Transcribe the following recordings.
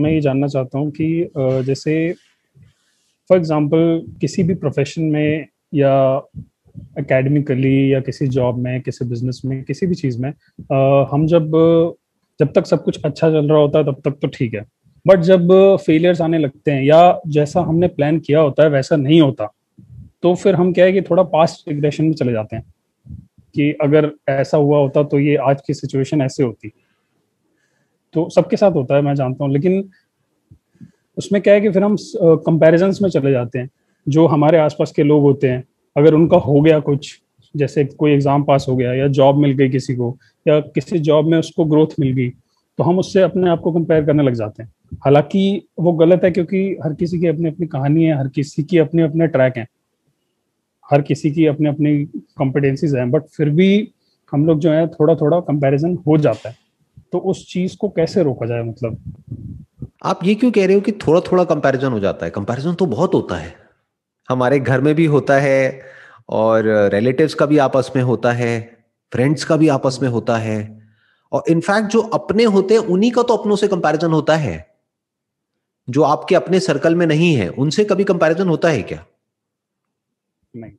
मैं ये जानना चाहता हूँ कि जैसे फॉर एग्जांपल किसी भी प्रोफेशन में या एकेडमिकली या किसी जॉब में किसी बिजनेस में किसी भी चीज़ में हम जब जब तक सब कुछ अच्छा चल रहा होता है तब तक तो ठीक है बट जब फेलियर्स आने लगते हैं या जैसा हमने प्लान किया होता है वैसा नहीं होता तो फिर हम क्या है कि थोड़ा पास्ट रिग्रेशन में चले जाते हैं कि अगर ऐसा हुआ होता तो ये आज की सिचुएशन ऐसे होती तो सबके साथ होता है मैं जानता हूँ लेकिन उसमें क्या है कि फिर हम कंपैरिजन में चले जाते हैं जो हमारे आसपास के लोग होते हैं अगर उनका हो गया कुछ जैसे कोई एग्जाम पास हो गया या जॉब मिल गई किसी को या किसी जॉब में उसको ग्रोथ मिल गई तो हम उससे अपने आप को कंपेयर करने लग जाते हैं हालांकि वो गलत है क्योंकि हर किसी की अपनी अपनी कहानी है हर किसी की अपने अपने ट्रैक हैं हर किसी की अपने अपनी कॉम्पिटेंसीज हैं बट फिर भी हम लोग जो है थोड़ा थोड़ा कंपेरिजन हो जाता है तो उस चीज को कैसे रोका जाए मतलब आप ये क्यों कह रहे हो कि थोड़ा थोड़ा कंपैरिजन हो जाता है कंपैरिजन तो बहुत होता है हमारे घर में भी होता है और रिलेटिव्स का भी आपस में होता है फ्रेंड्स का भी आपस में होता है और इनफैक्ट जो अपने होते हैं उन्हीं का तो अपनों से कंपैरिजन होता है जो आपके अपने सर्कल में नहीं है उनसे कभी कंपैरिजन होता है क्या नहीं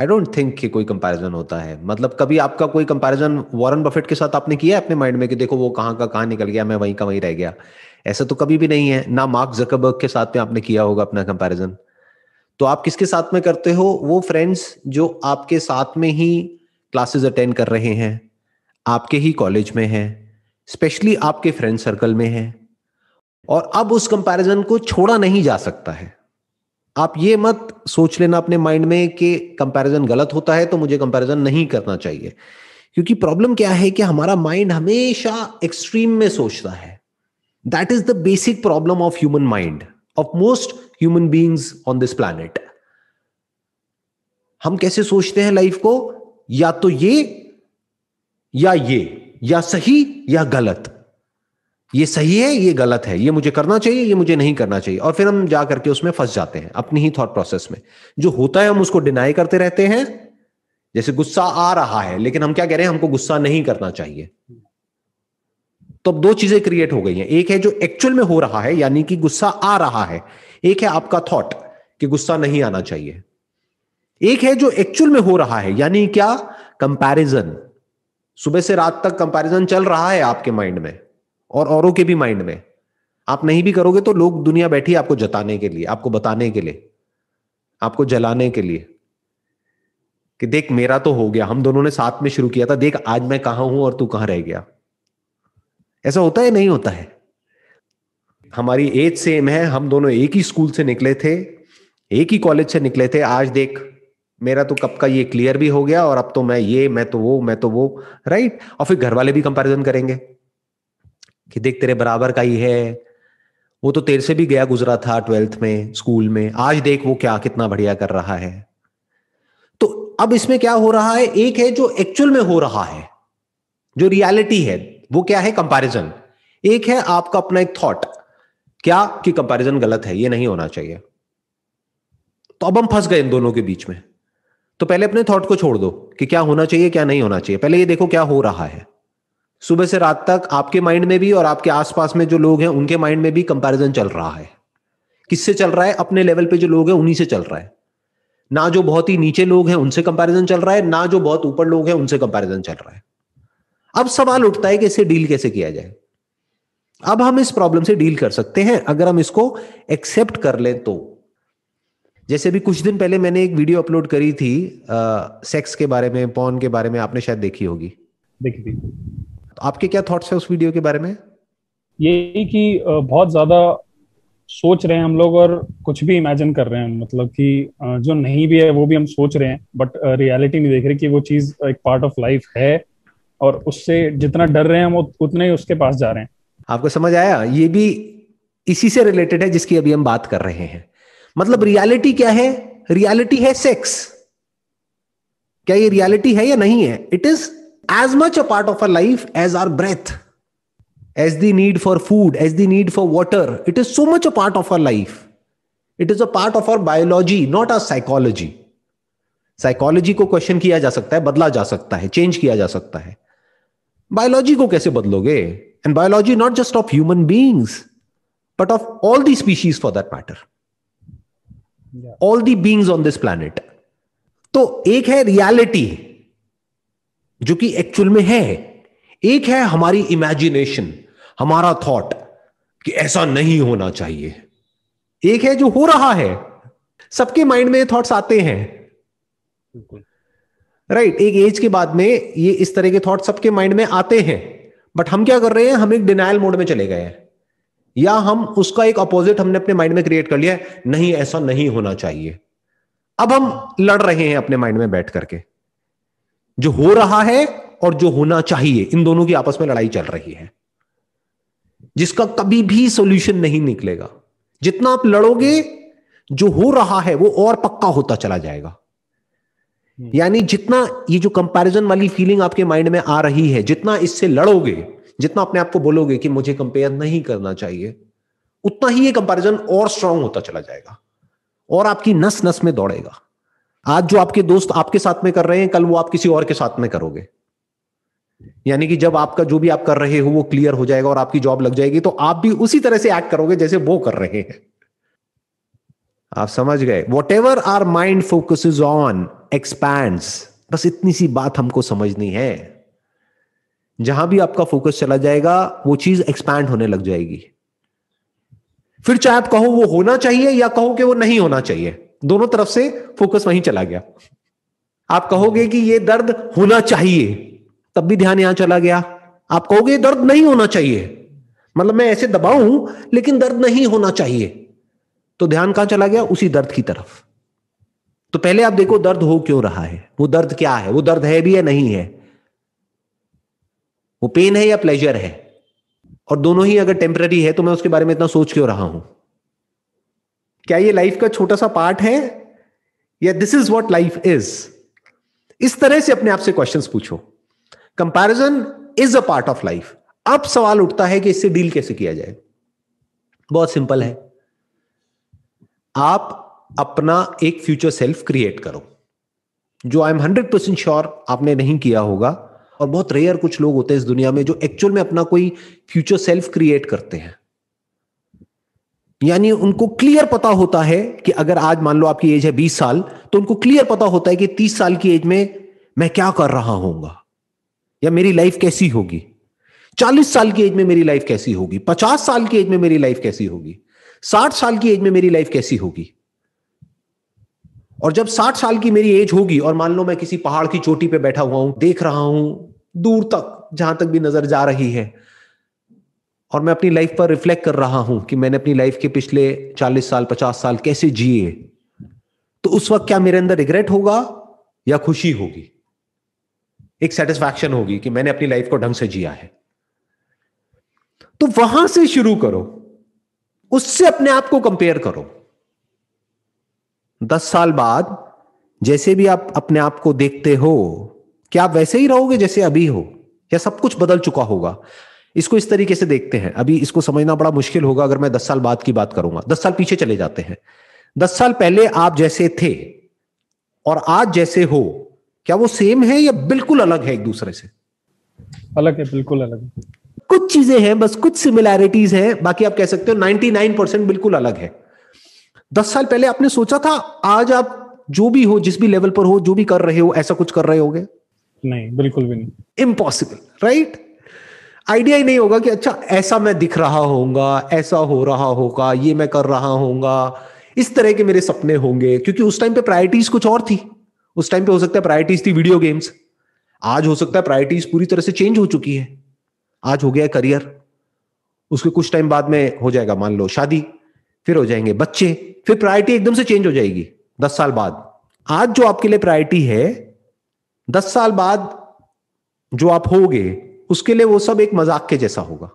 आई डोंट थिंक कि कोई कंपैरिजन होता है मतलब कभी आपका कोई कंपैरिजन वॉरेन बफेट के साथ आपने किया है अपने माइंड में कि देखो वो कहाँ का कहाँ निकल गया मैं वहीं का वहीं रह गया ऐसा तो कभी भी नहीं है ना मार्क जकबर्ग के साथ में आपने किया होगा अपना कंपैरिजन तो आप किसके साथ में करते हो वो फ्रेंड्स जो आपके साथ में ही क्लासेस अटेंड कर रहे हैं आपके ही कॉलेज में हैं स्पेशली आपके फ्रेंड सर्कल में हैं और अब उस कंपैरिजन को छोड़ा नहीं जा सकता है आप ये मत सोच लेना अपने माइंड में कि कंपैरिजन गलत होता है तो मुझे कंपैरिजन नहीं करना चाहिए क्योंकि प्रॉब्लम क्या है कि हमारा माइंड हमेशा एक्सट्रीम में सोचता है that is the basic problem of human mind of most human beings on this planet हम कैसे सोचते हैं लाइफ को या तो ये या ये या सही या गलत ये सही है ये गलत है ये मुझे करना चाहिए ये मुझे नहीं करना चाहिए और फिर हम जा करके उसमें फंस जाते हैं अपनी ही थॉट प्रोसेस में जो होता है हम उसको डिनाई करते रहते हैं जैसे गुस्सा आ रहा है लेकिन हम क्या कह रहे हैं हमको गुस्सा नहीं करना चाहिए तो अब दो चीजें क्रिएट हो गई हैं एक है जो एक्चुअल में हो रहा है यानी कि गुस्सा आ रहा है एक है आपका थॉट कि गुस्सा नहीं आना चाहिए एक है जो एक्चुअल में हो रहा है यानी क्या कंपैरिजन सुबह से रात तक कंपैरिजन चल रहा है आपके माइंड में और औरों के भी माइंड में आप नहीं भी करोगे तो लोग दुनिया बैठी आपको जताने के लिए आपको बताने के लिए आपको जलाने के लिए कि देख मेरा तो हो गया हम दोनों ने साथ में शुरू किया था देख आज मैं कहा हूं और तू कहां रह गया ऐसा होता है नहीं होता है हमारी एज सेम है हम दोनों एक ही स्कूल से निकले थे एक ही कॉलेज से निकले थे आज देख मेरा तो कब का ये क्लियर भी हो गया और अब तो मैं ये मैं तो वो मैं तो वो राइट और फिर घर वाले भी कंपैरिजन करेंगे कि देख तेरे बराबर का ही है वो तो तेरे से भी गया गुजरा था ट्वेल्थ में स्कूल में आज देख वो क्या कितना बढ़िया कर रहा है तो अब इसमें क्या हो रहा है एक है जो एक्चुअल में हो रहा है जो रियलिटी है वो क्या है कंपैरिजन एक है आपका अपना एक थॉट क्या कि कंपैरिजन गलत है ये नहीं होना चाहिए तो अब हम फंस गए इन दोनों के बीच में तो पहले अपने थॉट को छोड़ दो कि क्या होना चाहिए क्या नहीं होना चाहिए पहले ये देखो क्या हो रहा है सुबह से रात तक आपके माइंड में भी और आपके आसपास में जो लोग हैं उनके माइंड में भी कंपैरिजन चल रहा है किससे चल रहा है अपने लेवल पे जो लोग हैं उन्हीं से चल रहा है ना जो बहुत ही नीचे लोग हैं उनसे कंपैरिजन चल रहा है ना जो बहुत ऊपर लोग हैं उनसे कंपैरिजन चल रहा है अब सवाल उठता है कि इसे डील कैसे किया जाए अब हम इस प्रॉब्लम से डील कर सकते हैं अगर हम इसको एक्सेप्ट कर लें तो जैसे भी कुछ दिन पहले मैंने एक वीडियो अपलोड करी थी आ, सेक्स के बारे में पॉन के बारे में आपने शायद देखी होगी देखी थी आपके क्या थॉट्स है उस वीडियो के बारे में यही कि बहुत ज्यादा सोच रहे हैं हम लोग और कुछ भी इमेजिन कर रहे हैं मतलब कि जो नहीं भी है वो भी हम सोच रहे हैं बट रियलिटी नहीं देख रहे कि वो चीज एक पार्ट ऑफ लाइफ है और उससे जितना डर रहे हैं हम उतने ही उसके पास जा रहे हैं आपको समझ आया ये भी इसी से रिलेटेड है जिसकी अभी हम बात कर रहे हैं मतलब रियलिटी क्या है रियलिटी है सेक्स क्या ये रियलिटी है या नहीं है it is as much a part of our life as our breath as the need for food as the need for water it is so much a part of our life it is a part of our biology not our psychology psychology को question किया जा सकता है बदला जा सकता है change किया जा सकता है बायोलॉजी को कैसे बदलोगे and biology not just of human beings but of all the species for that matter all the beings on this planet तो एक है रियलिटी जो कि एक्चुअल में है एक है हमारी इमेजिनेशन हमारा थॉट कि ऐसा नहीं होना चाहिए एक है जो हो रहा है सबके माइंड में थॉट्स आते हैं राइट right, एक एज के बाद में ये इस तरह के थॉट सबके माइंड में आते हैं बट हम क्या कर रहे हैं हम एक डिनाइल मोड में चले गए हैं या हम उसका एक अपोजिट हमने अपने माइंड में क्रिएट कर लिया है नहीं ऐसा नहीं होना चाहिए अब हम लड़ रहे हैं अपने माइंड में बैठ करके जो हो रहा है और जो होना चाहिए इन दोनों की आपस में लड़ाई चल रही है जिसका कभी भी सोल्यूशन नहीं निकलेगा जितना आप लड़ोगे जो हो रहा है वो और पक्का होता चला जाएगा हम्म। यानी जितना ये जो कंपैरिजन वाली फीलिंग आपके माइंड में आ रही है जितना इससे लड़ोगे जितना अपने आप को बोलोगे कि मुझे कंपेयर नहीं करना चाहिए उतना ही ये कंपैरिजन और स्ट्रांग होता चला जाएगा और आपकी नस नस में दौड़ेगा आज जो आपके दोस्त आपके साथ में कर रहे हैं कल वो आप किसी और के साथ में करोगे यानी कि जब आपका जो भी आप कर रहे हो वो क्लियर हो जाएगा और आपकी जॉब लग जाएगी तो आप भी उसी तरह से एक्ट करोगे जैसे वो कर रहे हैं आप समझ गए whatever our mind focus on expand बस इतनी सी बात हमको समझनी है जहां भी आपका फोकस चला जाएगा वो चीज एक्सपैंड होने लग जाएगी फिर चाहे आप कहो वो होना चाहिए या कहो कि वो नहीं होना चाहिए दोनों तरफ से फोकस वहीं चला गया आप कहोगे कि ये दर्द होना चाहिए तब भी ध्यान यहां चला गया आप कहोगे दर्द नहीं होना चाहिए मतलब मैं ऐसे दबाऊं लेकिन दर्द नहीं होना चाहिए तो ध्यान कहां चला गया उसी दर्द की तरफ तो पहले आप देखो दर्द हो क्यों रहा है वो दर्द क्या है वो दर्द है भी या नहीं है वो पेन है या प्लेजर है और दोनों ही अगर टेम्पररी है तो मैं उसके बारे में इतना सोच क्यों रहा हूं क्या ये लाइफ का छोटा सा पार्ट है या this is what life is इस तरह से अपने आप से क्वेश्चन पूछो comparison is a part of life अब सवाल उठता है कि इससे डील कैसे किया जाए बहुत सिंपल है आप अपना एक फ्यूचर सेल्फ क्रिएट करो जो I am hundred percent sure आपने नहीं किया होगा और बहुत रेयर कुछ लोग होते हैं इस दुनिया में जो एक्चुअल में अपना कोई फ्यूचर सेल्फ क्रिएट करते हैं यानी उनको क्लियर पता होता है कि अगर आज मान लो आपकी एज है बीस साल तो उनको क्लियर पता होता है कि तीस साल की एज में मैं क्या कर रहा होऊंगा या मेरी लाइफ कैसी होगी चालीस साल की एज में मेरी लाइफ कैसी होगी पचास साल की एज में मेरी लाइफ कैसी होगी साठ साल की एज में मेरी लाइफ कैसी होगी और जब साठ साल की मेरी एज होगी और मान लो मैं किसी पहाड़ की चोटी पे बैठा हुआ हूं देख रहा हूं दूर तक जहां तक भी नजर जा रही है और मैं अपनी लाइफ पर रिफ्लेक्ट कर रहा हूं कि मैंने अपनी लाइफ के पिछले चालीस साल पचास साल कैसे जिए तो उस वक्त क्या मेरे अंदर रिग्रेट होगा या खुशी होगी एक सेटिस्फैक्शन होगी कि मैंने अपनी लाइफ को ढंग से जिया है तो वहां से शुरू करो उससे अपने आप को कंपेयर करो दस साल बाद जैसे भी आप अपने आप को देखते हो क्या आप वैसे ही रहोगे जैसे अभी हो या सब कुछ बदल चुका होगा इसको इस तरीके से देखते हैं अभी इसको समझना बड़ा मुश्किल होगा अगर मैं दस साल बाद की बात करूंगा दस साल पीछे चले जाते हैं दस साल पहले आप जैसे थे और आज जैसे हो क्या वो सेम है या बिल्कुल अलग है एक दूसरे से अलग है बिल्कुल अलग है कुछ चीजें हैं बस कुछ सिमिलैरिटीज हैं बाकी आप कह सकते हो 99 परसेंट बिल्कुल अलग है दस साल पहले आपने सोचा था आज आप जो भी हो जिस भी लेवल पर हो जो भी कर रहे हो ऐसा कुछ कर रहे होगे नहीं बिल्कुल भी नहीं इम्पॉसिबल राइट right? आइडिया ही नहीं होगा कि अच्छा ऐसा मैं दिख रहा होगा ऐसा हो रहा होगा ये मैं कर रहा होगा इस तरह के मेरे सपने होंगे क्योंकि उस टाइम पे प्रायोरिटीज कुछ और थी उस टाइम पे हो सकता है प्रायोरिटीज थी वीडियो गेम्स आज हो सकता है प्रायोरिटीज पूरी तरह से चेंज हो चुकी है आज हो गया करियर उसके कुछ टाइम बाद में हो जाएगा मान लो शादी फिर हो जाएंगे बच्चे फिर प्रायोरिटी एकदम से चेंज हो जाएगी दस साल बाद आज जो आपके लिए प्रायोरिटी है दस साल बाद जो आप होगे उसके लिए वो सब एक मजाक के जैसा होगा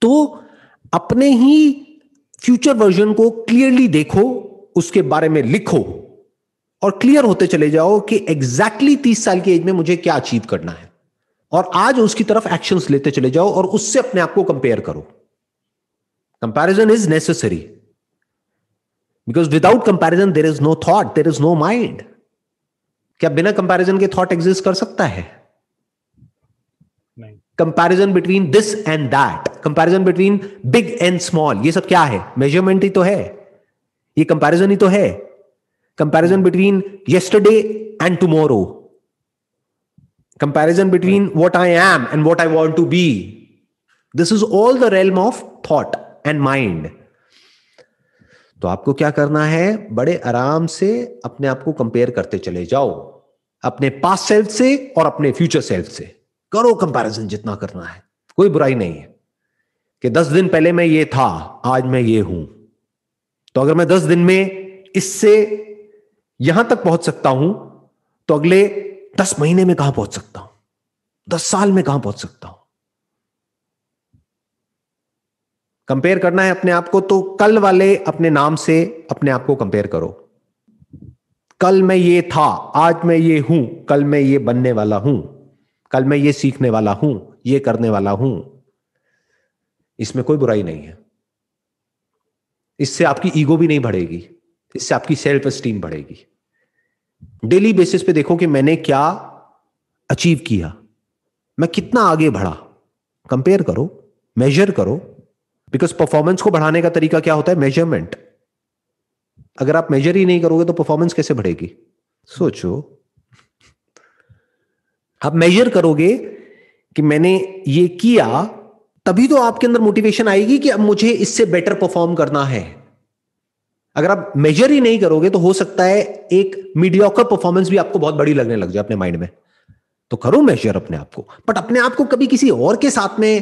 तो अपने ही फ्यूचर वर्जन को क्लियरली देखो उसके बारे में लिखो और क्लियर होते चले जाओ कि एग्जैक्टली exactly तीस साल की एज में मुझे क्या अचीव करना है और आज उसकी तरफ एक्शन लेते चले जाओ और उससे अपने आप को कंपेयर करो comparison is necessary because without comparison there is no thought there is no mind क्या बिना कंपेरिजन के थॉट एग्जिस्ट कर सकता है comparison between this and that comparison between big and small ये सब क्या है मेजरमेंट ही तो है ये कंपैरिजन ही तो है comparison between yesterday and tomorrow comparison between what I am and what I want to be this is all the realm of thought and mind तो आपको क्या करना है बड़े आराम से अपने आप को कंपेयर करते चले जाओ अपने पास्ट सेल्फ से और अपने फ्यूचर सेल्फ से करो कंपैरिजन जितना करना है कोई बुराई नहीं है कि दस दिन पहले मैं ये था आज मैं ये हूं तो अगर मैं दस दिन में इससे यहां तक पहुंच सकता हूं तो अगले दस महीने में कहां पहुंच सकता हूं दस साल में कहां पहुंच सकता हूं कंपेयर करना है अपने आप को तो कल वाले अपने नाम से अपने आप को कंपेयर करो कल मैं ये था आज मैं ये हूं कल मैं ये बनने वाला हूं कल मैं ये सीखने वाला हूं ये करने वाला हूं इसमें कोई बुराई नहीं है इससे आपकी ईगो भी नहीं बढ़ेगी इससे आपकी सेल्फ स्टीम बढ़ेगी डेली बेसिस पे देखो कि मैंने क्या अचीव किया मैं कितना आगे बढ़ा कंपेयर करो मेजर करो बिकॉज परफॉर्मेंस को बढ़ाने का तरीका क्या होता है मेजरमेंट अगर आप मेजर ही नहीं करोगे तो परफॉर्मेंस कैसे बढ़ेगी सोचो आप मेजर करोगे कि मैंने ये किया तभी तो आपके अंदर मोटिवेशन आएगी कि अब मुझे इससे बेटर परफॉर्म करना है अगर आप मेजर ही नहीं करोगे तो हो सकता है एक मीडियोकर परफॉर्मेंस भी आपको बहुत बड़ी लगने लग जाए अपने माइंड में तो करो मेजर अपने आप को बट अपने आप को कभी किसी और के साथ में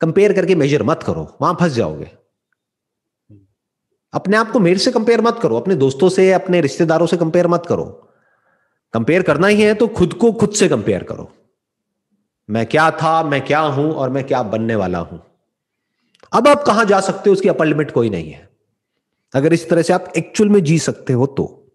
कंपेयर करके मेजर मत करो वहां फंस जाओगे अपने आप को मेरे से कंपेयर मत करो अपने दोस्तों से अपने रिश्तेदारों से कंपेयर मत करो कंपेयर करना ही है तो खुद को खुद से कंपेयर करो मैं क्या था मैं क्या हूं और मैं क्या बनने वाला हूं अब आप कहां जा सकते हो उसकी अपर लिमिट कोई नहीं है अगर इस तरह से आप एक्चुअल में जी सकते हो तो